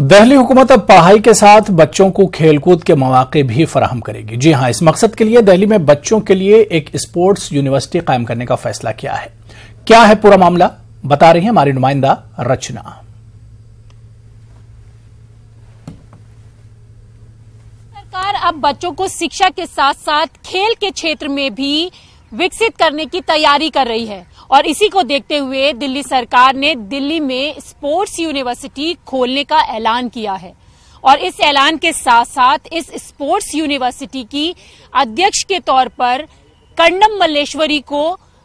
दहली हुकूमत अब पढ़ाई के साथ बच्चों को खेलकूद के मौाक़े भी फराहम करेगी जी हां इस मकसद के लिए दहली में बच्चों के लिए एक स्पोर्ट्स यूनिवर्सिटी कायम करने का फैसला किया है क्या है पूरा मामला बता रही है हमारी नुमाइंदा रचना सरकार अब बच्चों को शिक्षा के साथ साथ खेल के क्षेत्र में भी विकसित करने की तैयारी कर रही है और इसी को देखते हुए दिल्ली सरकार ने दिल्ली में स्पोर्ट्स यूनिवर्सिटी खोलने का ऐलान किया है और इस ऐलान के साथ साथ इस स्पोर्ट्स यूनिवर्सिटी की अध्यक्ष के तौर पर कर्णम मल्लेश्वरी को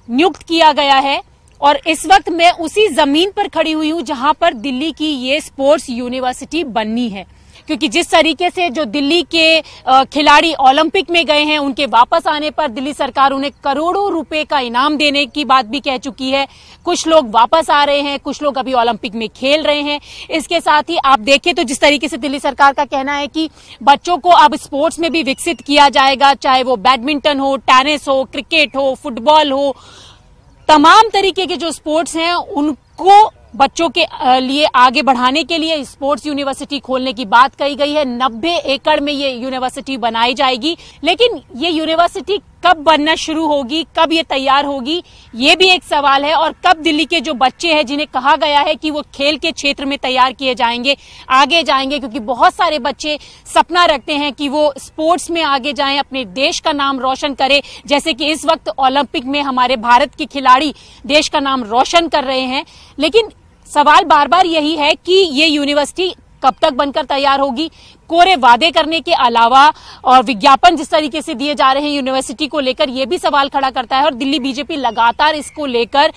नियुक्त किया गया है और इस वक्त मैं उसी जमीन पर खड़ी हुई हूँ जहां पर दिल्ली की ये स्पोर्ट्स यूनिवर्सिटी बननी है क्योंकि जिस तरीके से जो दिल्ली के खिलाड़ी ओलंपिक में गए हैं उनके वापस आने पर दिल्ली सरकार उन्हें करोड़ों रुपए का इनाम देने की बात भी कह चुकी है कुछ लोग वापस आ रहे हैं कुछ लोग अभी ओलंपिक में खेल रहे हैं इसके साथ ही आप देखें तो जिस तरीके से दिल्ली सरकार का कहना है कि बच्चों को अब स्पोर्ट्स में भी विकसित किया जाएगा चाहे वो बैडमिंटन हो टेनिस हो क्रिकेट हो फुटबॉल हो तमाम तरीके के जो स्पोर्ट्स हैं उनको बच्चों के लिए आगे बढ़ाने के लिए स्पोर्ट्स यूनिवर्सिटी खोलने की बात कही गई है नब्बे एकड़ में ये यूनिवर्सिटी बनाई जाएगी लेकिन ये यूनिवर्सिटी कब बनना शुरू होगी कब ये तैयार होगी ये भी एक सवाल है और कब दिल्ली के जो बच्चे हैं जिन्हें कहा गया है कि वो खेल के क्षेत्र में तैयार किए जाएंगे आगे जाएंगे क्योंकि बहुत सारे बच्चे सपना रखते हैं कि वो स्पोर्ट्स में आगे जाएं अपने देश का नाम रोशन करें जैसे कि इस वक्त ओलंपिक में हमारे भारत के खिलाड़ी देश का नाम रोशन कर रहे हैं लेकिन सवाल बार बार यही है कि ये यूनिवर्सिटी कब तक बनकर तैयार होगी कोरे वादे करने के अलावा और विज्ञापन जिस तरीके से दिए जा रहे हैं यूनिवर्सिटी को लेकर यह भी सवाल खड़ा करता है और दिल्ली बीजेपी लगातार इसको लेकर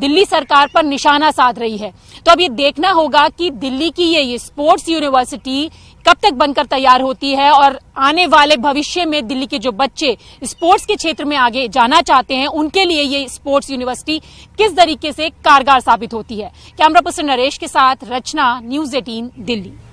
दिल्ली सरकार पर निशाना साध रही है तो अब ये देखना होगा कि दिल्ली की ये, ये स्पोर्ट्स यूनिवर्सिटी कब तक बनकर तैयार होती है और आने वाले भविष्य में दिल्ली के जो बच्चे स्पोर्ट्स के क्षेत्र में आगे जाना चाहते हैं उनके लिए ये स्पोर्ट्स यूनिवर्सिटी किस तरीके से कारगर साबित होती है कैमरा पर्सन नरेश के साथ रचना न्यूज एटीन दिल्ली